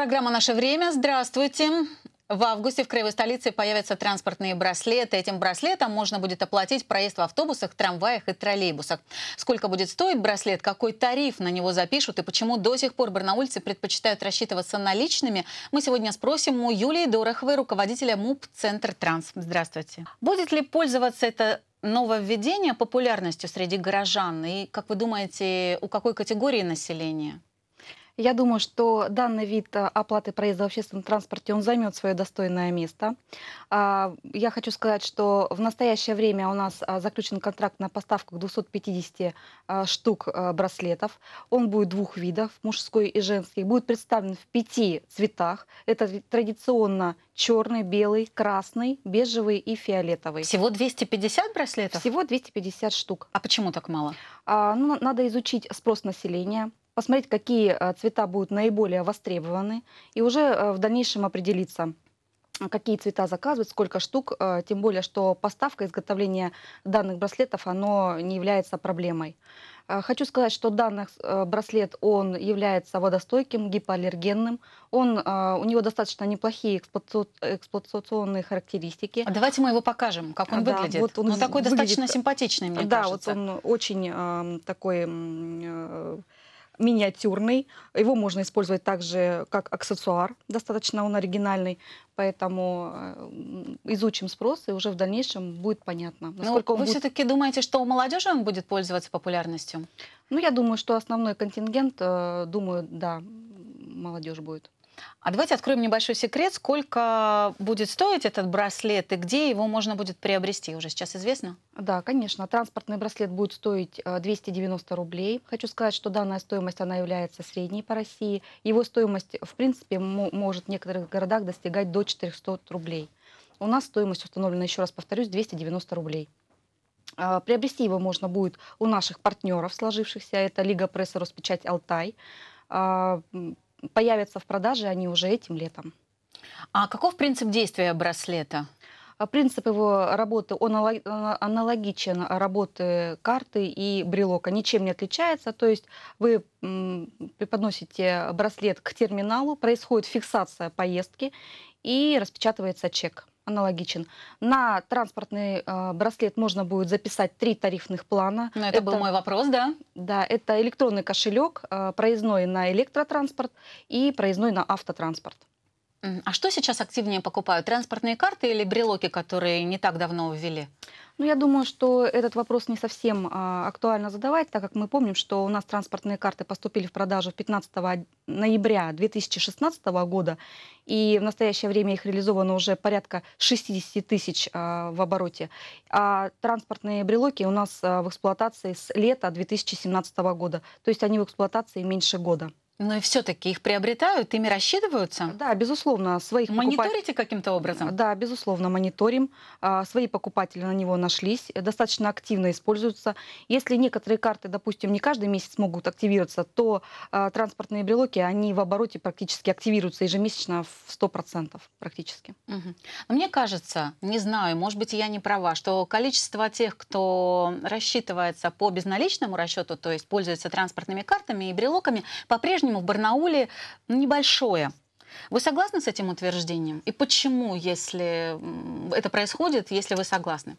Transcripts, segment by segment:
Программа «Наше время». Здравствуйте. В августе в краевой столице появятся транспортные браслеты. Этим браслетом можно будет оплатить проезд в автобусах, трамваях и троллейбусах. Сколько будет стоить браслет, какой тариф на него запишут и почему до сих пор барнаульцы предпочитают рассчитываться наличными, мы сегодня спросим у Юлии Дороховой, руководителя МУП «Центр Транс». Здравствуйте. Будет ли пользоваться это нововведение популярностью среди горожан? И, как вы думаете, у какой категории населения? Я думаю, что данный вид э, оплаты проезда в общественном транспорте, он займет свое достойное место. А, я хочу сказать, что в настоящее время у нас а, заключен контракт на поставку 250 а, штук браслетов. Он будет двух видов, мужской и женский. Будет представлен в пяти цветах. Это традиционно черный, белый, красный, бежевый и фиолетовый. Всего 250 браслетов? Всего 250 штук. А почему так мало? Ну, надо изучить спрос населения, посмотреть, какие э, цвета будут наиболее востребованы, и уже э, в дальнейшем определиться, какие цвета заказывать, сколько штук, э, тем более, что поставка изготовления данных браслетов, оно не является проблемой. Хочу сказать, что данный браслет, он является водостойким, гипоаллергенным. Он, у него достаточно неплохие эксплуатационные характеристики. А давайте мы его покажем, как он да, выглядит. Вот он, он ну, такой выглядит, достаточно симпатичный, мне да, кажется. Да, вот он очень эм, э, такой... Э, миниатюрный. Его можно использовать также как аксессуар. Достаточно он оригинальный. Поэтому э, изучим спрос, и уже в дальнейшем будет понятно. Ну, насколько Но вы будет... все-таки думаете, что у молодежи он будет пользоваться популярностью? Ну, я думаю, что основной контингент, э, думаю, да, молодежь будет. А давайте откроем небольшой секрет. Сколько будет стоить этот браслет и где его можно будет приобрести? Уже сейчас известно? Да, конечно. Транспортный браслет будет стоить 290 э, рублей. Хочу сказать, что данная стоимость, она является средней по России. Его стоимость, в принципе, может в некоторых городах достигать до 400 рублей. У нас стоимость установлена, еще раз повторюсь, 290 рублей. А, приобрести его можно будет у наших партнеров сложившихся. Это Лига пресса Роспечать Алтай а, появятся в продаже они уже этим летом. А каков принцип действия браслета? А, принцип его работы, он а, аналогичен работы карты и брелока, ничем не отличается. То есть вы преподносите браслет к терминалу, происходит фиксация поездки и распечатывается чек аналогичен. На транспортный э, браслет можно будет записать три тарифных плана. Но ну, это, это был мой вопрос, да? Да, это электронный кошелек, э, проездной на электротранспорт и проездной на автотранспорт. А что сейчас активнее покупают? Транспортные карты или брелоки, которые не так давно ввели? Ну, я думаю, что этот вопрос не совсем а, актуально задавать, так как мы помним, что у нас транспортные карты поступили в продажу 15 ноября 2016 года, и в настоящее время их реализовано уже порядка 60 тысяч а, в обороте. А транспортные брелоки у нас а, в эксплуатации с лета 2017 года, то есть они в эксплуатации меньше года. Но и все-таки их приобретают, ими рассчитываются? Да, безусловно. Своих Мониторите покупатель... каким-то образом? Да, безусловно, мониторим. А, свои покупатели на него нашлись, э, достаточно активно используются. Если некоторые карты, допустим, не каждый месяц могут активироваться, то а, транспортные брелоки, они в обороте практически активируются ежемесячно в 100% практически. Угу. Мне кажется, не знаю, может быть, я не права, что количество тех, кто рассчитывается по безналичному расчету, то есть пользуется транспортными картами и брелоками, по-прежнему по в Барнауле небольшое. Вы согласны с этим утверждением? И почему, если это происходит, если вы согласны?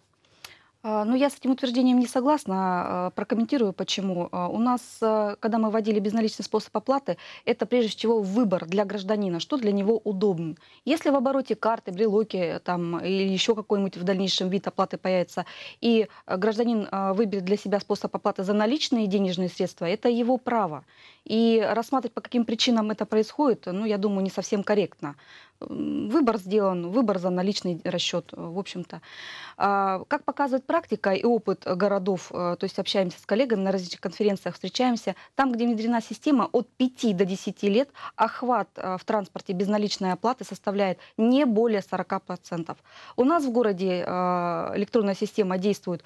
А, ну, я с этим утверждением не согласна. А, прокомментирую, почему. А, у нас, когда мы вводили безналичный способ оплаты, это прежде всего выбор для гражданина, что для него удобно. Если в обороте карты, брелоки там, или еще какой-нибудь в дальнейшем вид оплаты появится, и гражданин выберет для себя способ оплаты за наличные денежные средства, это его право. И рассматривать, по каким причинам это происходит, ну, я думаю, не совсем корректно выбор сделан, выбор за наличный расчет, в общем-то. А, как показывает практика и опыт городов, э, то есть общаемся с коллегами на различных конференциях, встречаемся, там, где внедрена система, от 5 до 10 лет охват э, в транспорте безналичной оплаты составляет не более 40%. У нас в городе э, электронная система действует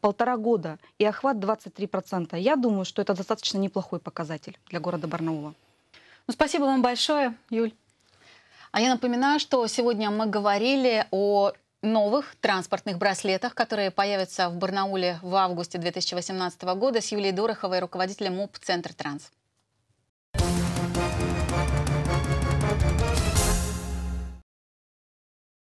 полтора года и охват 23%. Я думаю, что это достаточно неплохой показатель для города Барнаула. Ну, спасибо вам большое, Юль. А я напоминаю, что сегодня мы говорили о новых транспортных браслетах, которые появятся в Барнауле в августе 2018 года с Юлией Дороховой, руководителем МУП «Центр Транс».